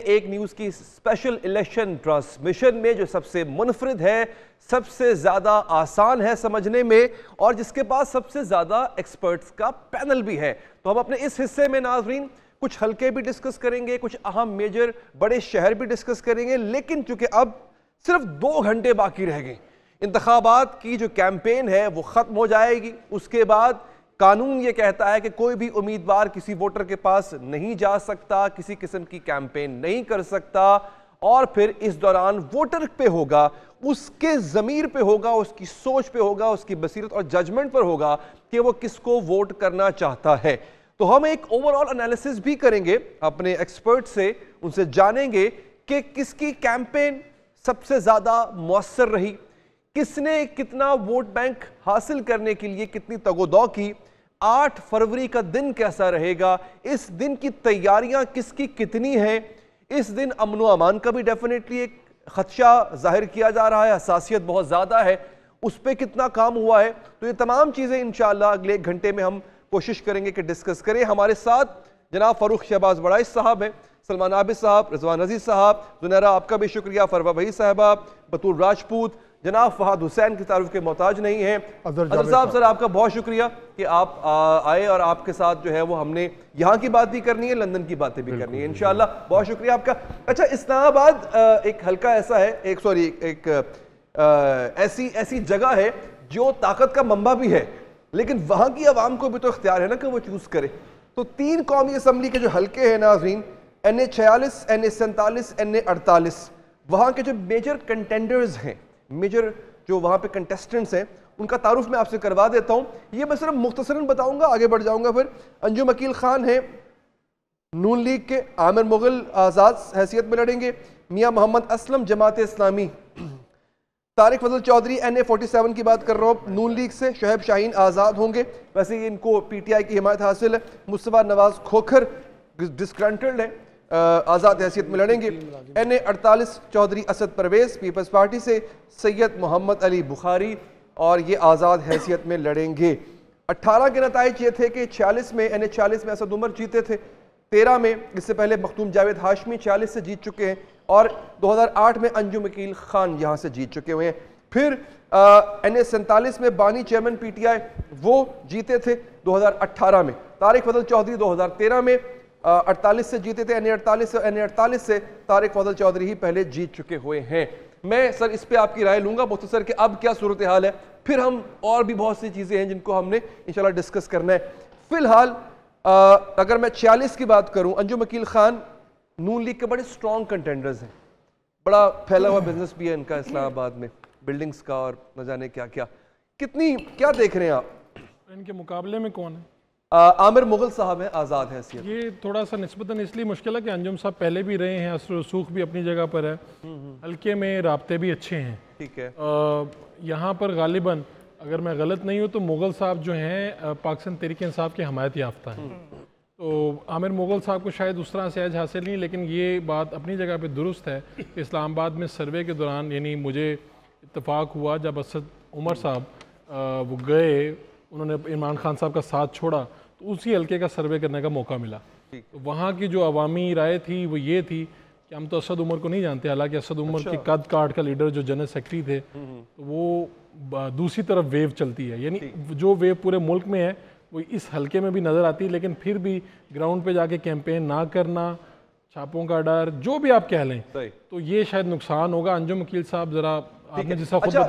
एक न्यूज की special election transmission में जो सबसे मुनफरद है सबसे ज्यादा आसान है समझने में और जिसके पास सबसे ज्यादा एक्सपर्ट्स का पैनल भी है तो हम अपने इस हिस्से में नाजरीन कुछ हल्के भी डिस्कस करेंगे कुछ अहम मेजर बड़े शहर भी डिस्कस करेंगे लेकिन चूंकि अब सिर्फ दो घंटे बाकी रह गए इंतबात की जो कैंपेन है वो ख़त्म हो जाएगी उसके बाद कानून ये कहता है कि कोई भी उम्मीदवार किसी वोटर के पास नहीं जा सकता किसी किस्म की कैंपेन नहीं कर सकता और फिर इस दौरान वोटर पे होगा उसके ज़मीर पे होगा उसकी सोच पे होगा उसकी बसीरत और जजमेंट पर होगा कि वो किसको वोट करना चाहता है तो हम एक ओवरऑल एनालिसिस भी करेंगे अपने एक्सपर्ट से उनसे जानेंगे कि किसकी कैंपेन सबसे ज़्यादा मौसर रही किसने कितना वोट बैंक हासिल करने के लिए कितनी तगोदौ की आठ फरवरी का दिन कैसा रहेगा इस दिन की तैयारियां किसकी कितनी हैं इस दिन अमन व अमान का भी डेफिनेटली एक खदशा जाहिर किया जा रहा है हसासीत बहुत ज़्यादा है उस पर कितना काम हुआ है तो ये तमाम चीज़ें इन अगले एक घंटे में हम कोशिश करेंगे कि डिस्कस करें हमारे साथ जनाब फरूख शहबाज बड़ाइस साहब हैं सलमान आबिद साहब रजवान अजीज़ साहब जुनैरा आपका भी शुक्रिया फरवा भाई साहबा बतूल राजपूत जनाब फहाद हुसैन की तारुफ के मोहताज नहीं है साहब सर आपका बहुत शुक्रिया कि आप आए और आपके साथ जो है वो हमने यहाँ की बात भी करनी है लंदन की बातें भी करनी है इनशाला बहुत शुक्रिया आपका अच्छा इस्लामाबाद एक हल्का ऐसा है एक सॉरी एक ऐसी ऐसी जगह है जो ताकत का मंबा भी है लेकिन वहाँ की आवाम को भी तो इख्तियार है ना कि वो चूज़ करे तो तीन कौमी असम्बली के जो हल्के हैं नाजरीन एन ए छियालीस एन ए सैंतालीस एन ए अड़तालीस वहाँ के जो मेजर कंटेंडर्स हैं मेजर जो वहाँ पे कंटेस्टेंट्स हैं उनका तारुफ मैं आपसे करवा देता हूँ ये मैं सिर्फ मुख्तसरा बताऊँगा आगे बढ़ जाऊँगा फिर अंजुम अकील ख़ान हैं नून लीग के आमिर मुग़ल आज़ाद हैसियत में लड़ेंगे Mian Mohammad Aslam Jamaat Islami Tariq Fazal Chaudhry N A forty seven की बात कर रहा हूँ नून लीग से शहब शाहीन आज़ाद होंगे वैसे ही इनको पी टी आई की हिमायत हासिल है मुस्तफ़ा नवाज़ खोखर डिस्क्रंटल्ड है आज़ाद हैसियत में लड़ेंगे एन ए अड़तालीस चौधरी असद परवेज़ पीपल्स पार्टी से सैयद मोहम्मद अली बुखारी और ये आज़ाद हैसियत में लड़ेंगे अट्ठारह के नतज ये थे कि छियालीस में एन ए चालीस में असद उमर जीते थे तेरह में इससे पहले मखतूम जावेद हाशमी चालीस से जीत चुके हैं और 2008 में अंजुम वकील खान यहाँ से जीत चुके हुए हैं फिर एन ए सैंतालीस में बानी चेयरमैन आई वो जीते थे अट्ठारह में तारिक फजल चौधरी तेरह में अड़तालीस से जीते थे ए अड़तालीस ए अड़तालीस से तारिक फजल चौधरी ही पहले जीत चुके हुए हैं मैं सर इस पर आपकी राय लूंगा मुख्तर सर कि अब क्या सूरत हाल है फिर हम और भी बहुत सी चीज़ें हैं जिनको हमने इंशाल्लाह डिस्कस करना है फ़िलहाल अगर मैं छियालीस की बात करूं अंजुम अकील ख़ान नून लीग के बड़े स्ट्रॉन्ग कंटेंडर्स हैं बड़ा फैला हुआ बिजनेस भी है इनका इस्लामाबाद में बिल्डिंग्स का और न जाने क्या क्या कितनी क्या देख रहे हैं आप इनके मुकाबले में कौन है आमिर मुगल साहब हैं आज़ाद हैसियत ये थोड़ा सा नस्बता इसलिए मुश्किल है कि अंजुम साहब पहले भी रहे हैं असर रसूख भी अपनी जगह पर है हल्के में रबते भी अच्छे हैं ठीक है यहाँ पर गालिबा अगर मैं गलत नहीं हूँ तो मुगल साहब जो हैं पाकिस्तान तरीके साहब के हमायत याफ्ता हैं तो आमिर मुगल साहब को शायद उस तरह से आज हासिल नहीं लेकिन ये बात अपनी जगह पर दुरुस्त है इस्लामाबाद में सर्वे के दौरान यानी मुझे इतफाक़ हुआ जब असद उमर साहब वो गए उन्होंने इमरान खान साहब का साथ छोड़ा उसी हल्के का सर्वे करने का मौका मिला वहाँ की जो अवामी राय थी वो ये थी कि हम तो असद उमर को नहीं जानते हालांकि असद उमर अच्छा। के कद काट का लीडर जो जनरल सेक्रेटरी थे हम्म, हम्म। तो वो दूसरी तरफ वेव चलती है यानी जो वेव पूरे मुल्क में है वो इस हल्के में भी नज़र आती है लेकिन फिर भी ग्राउंड पे जाके कैंपेन ना करना छापों का डर जो भी आप कह लें तो ये शायद नुकसान होगा अंजुम वकील साहब ज़रा आपने जिस अच्छा,